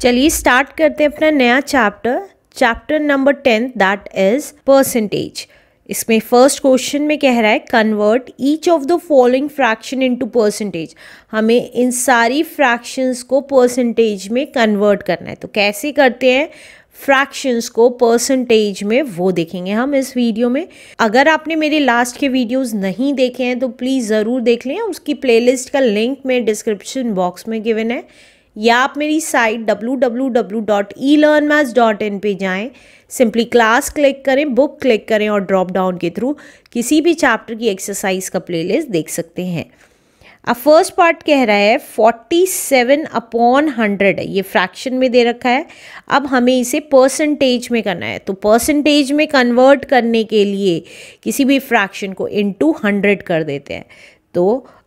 चलिए स्टार्ट करते हैं अपना नया chapter chapter number tenth that is percentage इसमें फर्स्ट क्वेश्चन में कह रहा है convert each of the following fraction into percentage हमें इन सारी फ्रैक्शंस को परसेंटेज में कन्वर्ट करना है तो कैसे करते हैं फ्रैक्शंस को परसेंटेज में वो देखेंगे हम इस वीडियो में अगर आपने मेरे लास्ट के वीडियोस नहीं देखे हैं तो प्लीज़ ज़रूर देख लें उसकी प्लेलिस्ट का लिंक में डिस्क्रिप्शन बॉक्स में गिवन है या आप मेरी साइट www.elearnmaths.in पे जाएं सिंपली क्लास क्लिक करें बुक क्लिक करें और ड्रॉप डाउन के थ्रू किसी भी चैप्टर की एक्सरसाइज का प्लेलिस्ट देख सकते हैं अब फर्स्ट पार्ट कह रहा है 47 अपॉन हंड्रेड ये फ्रैक्शन में दे रखा है अब हमें इसे परसेंटेज में करना है तो परसेंटेज में कन्वर्ट करने के लिए किसी भी फ्रैक्शन को इनटू हंड्रेड कर देते हैं तो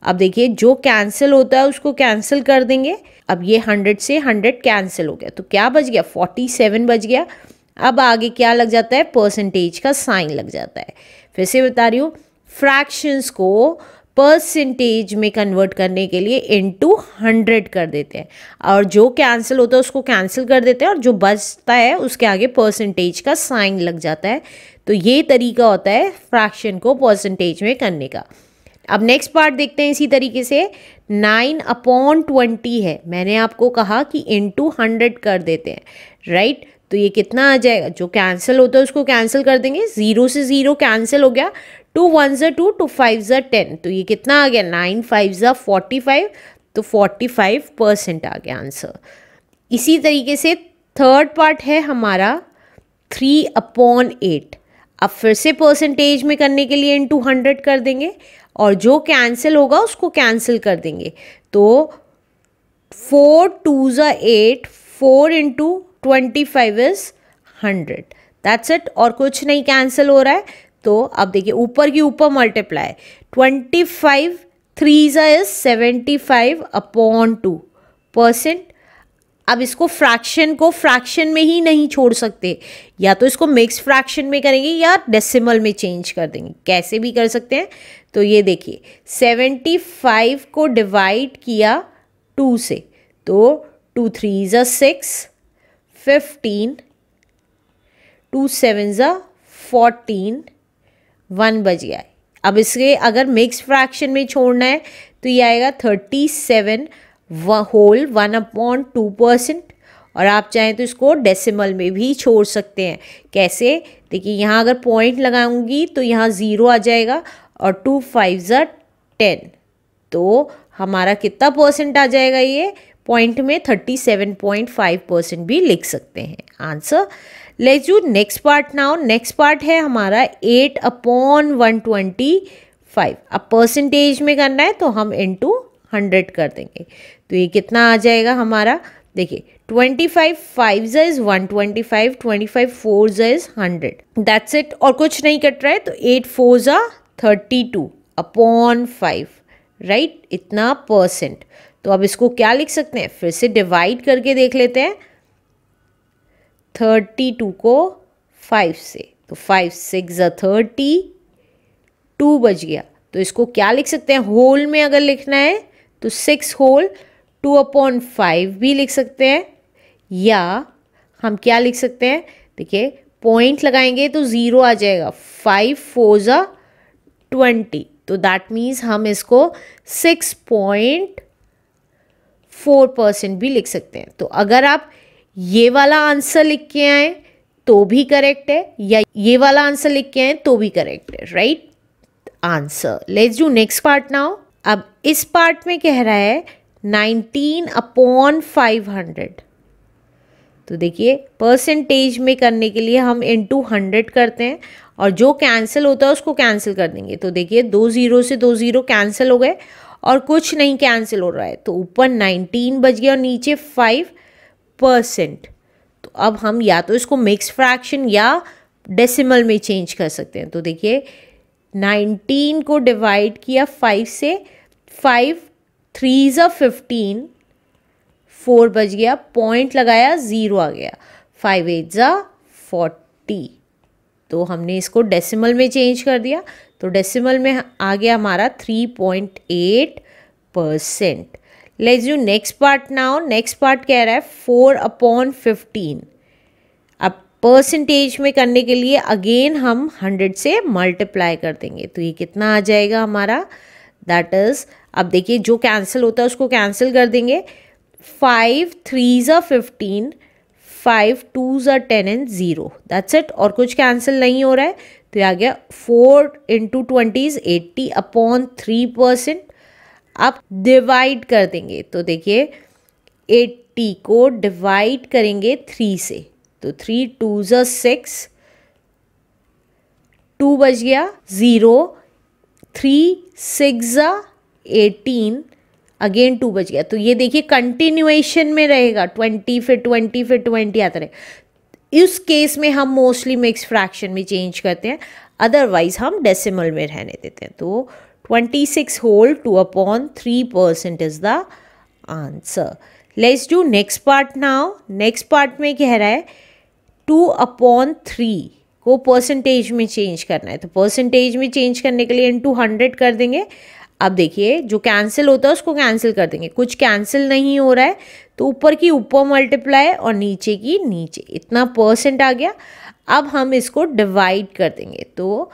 अब देखिए जो कैंसिल होता है उसको कैंसिल कर देंगे अब ये हंड्रेड से हंड्रेड कैंसिल हो गया तो क्या बच गया फोर्टी सेवन बच गया अब आगे क्या लग जाता है परसेंटेज का साइन लग जाता है फिर से बता रही हूँ फ्रैक्शंस को परसेंटेज में कन्वर्ट करने के लिए इनटू हंड्रेड कर देते हैं और जो कैंसिल होता है उसको कैंसिल कर देते हैं और जो बचता है उसके आगे परसेंटेज का साइन लग जाता है तो ये तरीका होता है फ्रैक्शन को परसेंटेज में करने का अब नेक्स्ट पार्ट देखते हैं इसी तरीके से नाइन अपॉन ट्वेंटी है मैंने आपको कहा कि टू हंड्रेड कर देते हैं राइट तो ये कितना आ जाएगा जो कैंसिल होता है उसको कैंसिल कर देंगे ज़ीरो से ज़ीरो कैंसिल हो गया टू वन ज़ा टू टू फाइव ज़ा टेन तो ये कितना आ गया नाइन फाइव ज़ा फोर्टी फाइव तो फोर्टी फाइव परसेंट आ गया आंसर इसी तरीके से थर्ड पार्ट है हमारा थ्री अपॉन एट अब फिर से परसेंटेज में करने के लिए इन टू हंड्रेड कर देंगे और जो कैंसिल होगा उसको कैंसिल कर देंगे तो फोर टू ज़ा eight four into twenty five is hundred that's it और कुछ नहीं कैंसिल हो रहा है तो अब देखिए ऊपर की ऊपर मल्टीप्लाई ट्वेंटी फाइव थ्री ज़ा is seventy five upon two percent अब इसको फ्रैक्शन को फ्रैक्शन में ही नहीं छोड़ सकते या तो इसको मिक्स फ्रैक्शन में करेंगे या डेसिमल में चेंज कर देंगे कैसे भी कर सकते हैं तो ये देखिए सेवेंटी फाइव को डिवाइड किया टू से तो टू थ्री ज़ा सिक्स फिफ्टीन टू सेवन ज़ा फोर्टीन वन बज गया अब इसके अगर मिक्स फ्रैक्शन में छोड़ना है तो ये आएगा thirty seven whole one upon two percent और आप चाहें तो इसको डेसिमल में भी छोड़ सकते हैं कैसे देखिए यहाँ अगर पॉइंट लगाऊंगी तो यहाँ ज़ीरो आ जाएगा और टू फाइव ज़ा टेन तो हमारा कितना परसेंट आ जाएगा ये पॉइंट में thirty seven point five percent भी लिख सकते हैं answer let's you next part now next part है हमारा eight upon one twenty five अब परसेंटेज में करना है तो हम इनटू हंड्रेड कर देंगे तो ये कितना आ जाएगा हमारा देखिए twenty five five is one twenty five twenty five four is hundred that's it और कुछ नहीं कट रहा है तो एट फोर ज़ा thirty two upon five right इतना परसेंट तो अब इसको क्या लिख सकते हैं फिर से डिवाइड करके देख लेते हैं थर्टी टू को फाइव से तो फाइव सिक्स ज़ा थर्टी टू बज गया तो इसको क्या लिख सकते हैं होल में अगर लिखना है तो six whole two upon five भी लिख सकते हैं या हम क्या लिख सकते हैं देखिए पॉइंट लगाएंगे तो ज़ीरो आ जाएगा फाइव फोज़ा ट्वेंटी तो दैट मीन्स हम इसको सिक्स पॉइंट फोर परसेंट भी लिख सकते हैं तो अगर आप ये वाला आंसर लिख के आए तो भी करेक्ट है या ये वाला आंसर लिख के आए तो भी करेक्ट है right answer let's do next part now अब इस पार्ट में कह रहा है नाइनटीन अपॉन फाइव हंड्रेड तो देखिए परसेंटेज में करने के लिए हम इनटू हंड्रेड करते हैं और जो कैंसिल होता है उसको कैंसिल कर देंगे तो देखिए दो ज़ीरो से दो ज़ीरो कैंसिल हो गए और कुछ नहीं कैंसिल हो रहा है तो ऊपर नाइनटीन बज गया और नीचे फाइव परसेंट तो अब हम या तो इसको मिक्स फ्रैक्शन या डेसिमल में चेंज कर सकते हैं तो देखिए नाइनटीन को डिवाइड किया फाइव से फाइव थ्री ज फिफ्टीन फोर बज गया पॉइंट लगाया ज़ीरो आ गया फाइव एट ज़ा फोर्टी तो हमने इसको डेसिमल में चेंज कर दिया तो डेसिमल में आ गया हमारा three point eight percent let's you next part now next part कह रहा है फोर अपॉन फिफ्टीन परसेंटेज में करने के लिए अगेन हम हंड्रेड से मल्टीप्लाई कर देंगे तो ये कितना आ जाएगा हमारा दैट इज़ अब देखिए जो कैंसिल होता है उसको कैंसिल कर देंगे फाइव थ्री ज़ा फिफ्टीन फाइव टू ज़ा ten and zero that's it और कुछ कैंसिल नहीं हो रहा है तो ये आ गया four into twenty is eighty upon three percent आप डिवाइड कर देंगे तो देखिए एट्टी को डिवाइड करेंगे थ्री से तो थ्री टू ज़ सिक्स टू बज गया ज़ीरो थ्री सिक्स ज एटीन अगेन टू बज गया तो ये देखिए कंटिन्यूएशन में रहेगा ट्वेंटी फिर ट्वेंटी फिर ट्वेंटी आता रहे इस केस में हम मोस्टली मिक्स फ्रैक्शन में चेंज करते हैं अदरवाइज हम डेसिमल में रहने देते हैं तो twenty six whole two upon three percent is the answer let's do next part now next part में कह रहा है टू अपॉन थ्री को परसेंटेज में चेंज करना है तो परसेंटेज में चेंज करने के लिए टू हंड्रेड कर देंगे अब देखिए जो कैंसिल होता है उसको कैंसिल कर देंगे कुछ कैंसिल नहीं हो रहा है तो ऊपर की ऊपर मल्टीप्लाई और नीचे की नीचे इतना परसेंट आ गया अब हम इसको डिवाइड कर देंगे तो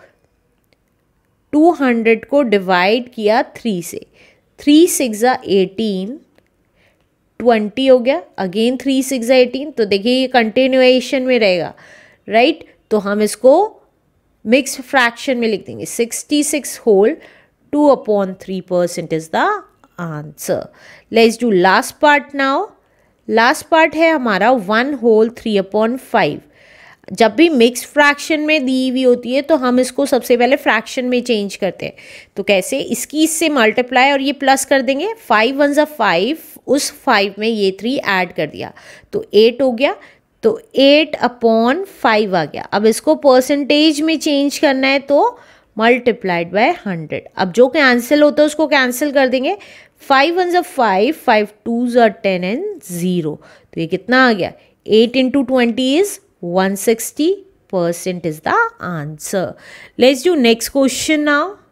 200 को डिवाइड किया थ्री से थ्री सिक्स एटीन ट्वेंटी हो गया अगेन थ्री सिक्स एटीन तो देखिए ये कंटिन्यूएशन में रहेगा राइट right? तो हम इसको मिक्स फ्रैक्शन में लिख देंगे sixty six whole two upon three percent is the answer let's do last part now last part है हमारा one whole three upon five जब भी मिक्स फ्रैक्शन में दी हुई होती है तो हम इसको सबसे पहले फ्रैक्शन में चेंज करते हैं तो कैसे इसकी इससे मल्टीप्लाई और ये प्लस कर देंगे फाइव वन ज़ा फाइव उस फाइव में ये थ्री ऐड कर दिया तो एट हो गया तो एट अपॉन फाइव आ गया अब इसको परसेंटेज में चेंज करना है तो मल्टीप्लाइड बाय हंड्रेड अब जो कैंसिल होता है उसको कैंसिल कर देंगे फाइव वन जो फाइव फाइव टू जो टेन एंड ज़ीरो तो ये कितना आ गया eight into twenty is one sixty percent is the answer let's do next question now